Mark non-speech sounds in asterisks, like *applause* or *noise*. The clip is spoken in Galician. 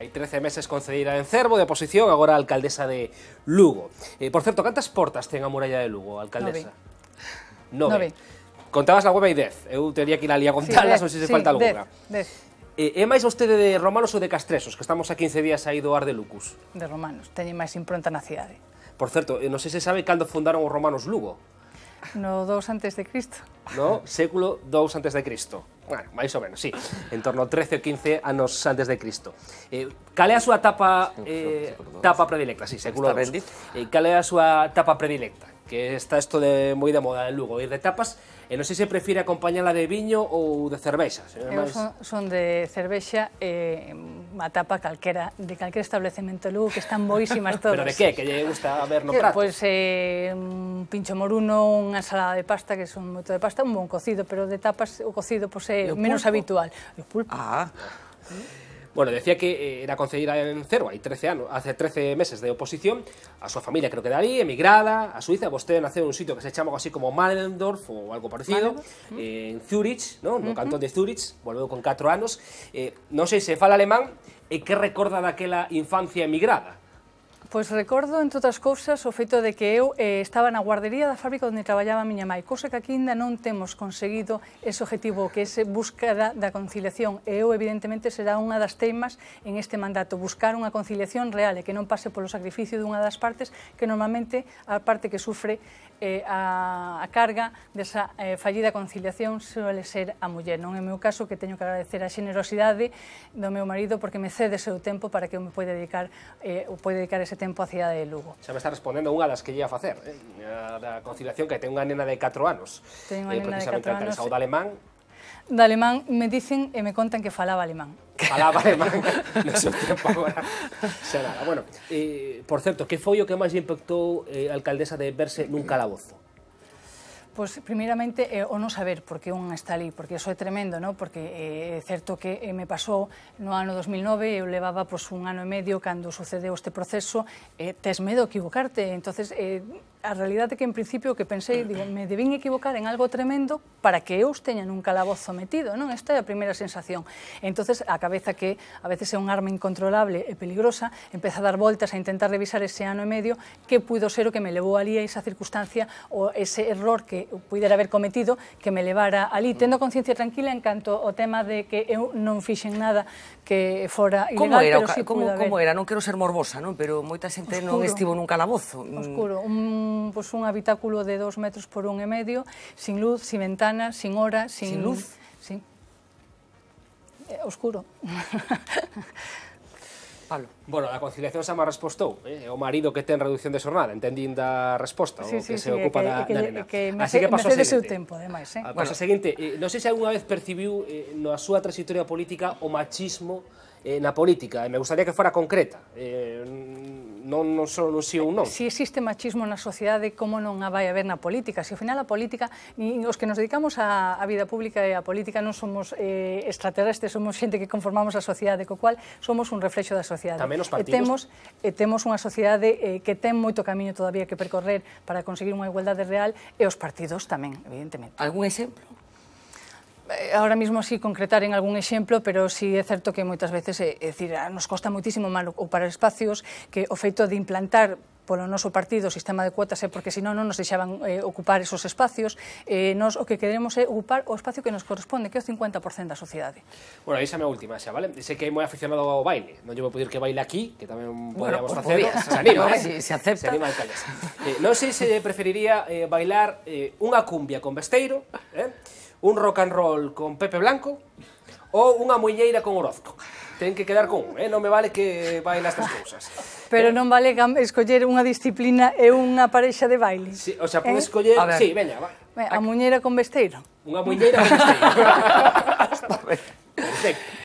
Hai 13 meses concedida en Cervo de oposición, agora alcaldesa de Lugo. Eh, por certo, cantas portas ten a muralla de Lugo, alcaldesa? Nove. Nove. Contabas la web e 10. Eu teria que ir ali a contarlas, sí, ou se se sí, falta alguna. 10. Eh, é máis vostede de Romanos ou de Castresos, que estamos a 15 días aí do ar de Lucus? De Romanos, teñen máis impronta na cidade. Por certo, eh, non sei se sabe cando fundaron os romanos Lugo no 2 antes de Cristo. No, século 2 antes de Cristo. Bueno, máis ou menos, sí, en torno a 13 ou 15 anos antes de Cristo. Eh, cal é a súa etapa eh, etapa predilecta? Sí, século 2. Eh, cal é a súa etapa predilecta? que está isto de moi de moda en Lugo, ir de tapas, e non sei se prefire acompañala de viño ou de cervexa. Eh, Eu son, son de cervexa e eh, a tapa calquera, de calquera establecemento de Lugo, que están boísimas todas. *laughs* Pero de que? Que lle gusta ver no prato? Pois pues, eh, un pincho moruno, unha ensalada de pasta, que son moito de pasta, un bon cocido, pero de tapas o cocido pois, pues, é eh, menos habitual. o pulpo. Ah. ¿Sí? Bueno, decía que eh, era concedida en cero, hay 13 años, hace 13 meses de oposición, a su familia creo que de ahí, emigrada a Suiza, vostede en un sitio que se chama algo así como Malendorf o algo parecido, eh, en Zurich, ¿no? no cantón de Zurich, volvió con 4 años. eh, sé si se fala alemán, eh, qué recuerda de daquela infancia emigrada? Pois recordo, entre outras cousas, o feito de que eu eh, estaba na guardería da fábrica onde traballaba a miña mãe, cosa que aquí ainda non temos conseguido ese objetivo, que é búsqueda da conciliación. E eu, evidentemente, será unha das teimas en este mandato, buscar unha conciliación real e que non pase polo sacrificio dunha das partes, que normalmente a parte que sufre eh, a, a carga desa eh, fallida conciliación suele ser a muller. Non é o meu caso que teño que agradecer a xenerosidade do meu marido porque me cede seu tempo para que eu me poida dedicar, eh, poida dedicar ese tempo a cidade de Lugo. Xa me está respondendo unha das que ia facer, eh? a, conciliación que ten unha nena de 4 anos. Ten unha eh, nena de 4 anos. Precisamente, alemán, de alemán me dicen e eh, me contan que falaba alemán. Falaba *laughs* alemán *laughs* no seu tempo agora. Xa nada. Bueno, eh, por certo, que foi o que máis impactou eh, a alcaldesa de verse nun calabozo? Pois, pues, primeiramente, eh, o non saber por que un está ali, porque eso é tremendo, ¿no? porque eh, é certo que eh, me pasou no ano 2009, eu levaba pois, pues, un ano e medio cando sucedeu este proceso, eh, tes medo a equivocarte, entonces eh, a realidade é que en principio o que pensei, digo, me debín equivocar en algo tremendo para que eu os teñan un calabozo metido, non? Esta é a primeira sensación. entonces a cabeza que a veces é un arma incontrolable e peligrosa, empeza a dar voltas a intentar revisar ese ano e medio que puido ser o que me levou ali a esa circunstancia ou ese error que puidera haber cometido que me levara ali, tendo conciencia tranquila en canto o tema de que eu non fixen nada que fora ilegal, como era, pero si sí como, como era, non quero ser morbosa, non? Pero moita xente Oscuro. non estivo nun calabozo. Oscuro, mm. un un, pues, un habitáculo de dos metros por un e medio, sin luz, sin ventana, sin hora, sin, ¿Sin luz. Sí. Eh, oscuro. *laughs* Pablo. Bueno, a conciliación xa me respostou, eh? o marido que ten reducción de xornada, entendín da resposta, sí, o que sí, se sí, ocupa que, da, que, da nena. Que, que Así que pasou a seguinte. seu tempo, ademais, eh? Bueno, ah, bueno. seguinte, eh, non sei se algunha vez percibiu eh, na súa trayectoria política o machismo eh, na política, e me gustaría que fora concreta. Eh, non, non só non si ou non. si existe machismo na sociedade, como non a vai haber na política? Se si, ao final a política, os que nos dedicamos á, a vida pública e a política non somos eh, extraterrestres, somos xente que conformamos a sociedade, co cual somos un reflexo da sociedade. Tamén os partidos. E temos, e temos unha sociedade eh, que ten moito camiño todavía que percorrer para conseguir unha igualdade real e os partidos tamén, evidentemente. Algún exemplo? ahora mismo así concretar en algún exemplo, pero sí é certo que moitas veces, é, é decir, ah, nos costa moitísimo mal o para espacios que o feito de implantar polo noso partido o sistema de cuotas é porque senón non nos deixaban eh, ocupar esos espacios, eh, nos o que queremos é ocupar o espacio que nos corresponde, que é o 50% da sociedade. Bueno, aí xa me última xa, vale? Sei que é moi aficionado ao baile, non lle vou pedir que baile aquí, que tamén bueno, podríamos facelo. Se anima, *laughs* eh? si, se acepta. Se anima Eh, non sei se preferiría eh, bailar eh, unha cumbia con Besteiro, eh? un rock and roll con Pepe Blanco ou unha muñeira con Orozco. Ten que quedar con eh? non me vale que baile estas cousas. Pero eh, non vale escoller unha disciplina e unha parexa de baile. Sí, o sea, podes eh? escoller... Sí, veña, va. A muñeira con vesteiro. Unha muñeira con vesteiro. Está *laughs* ben. Perfecto.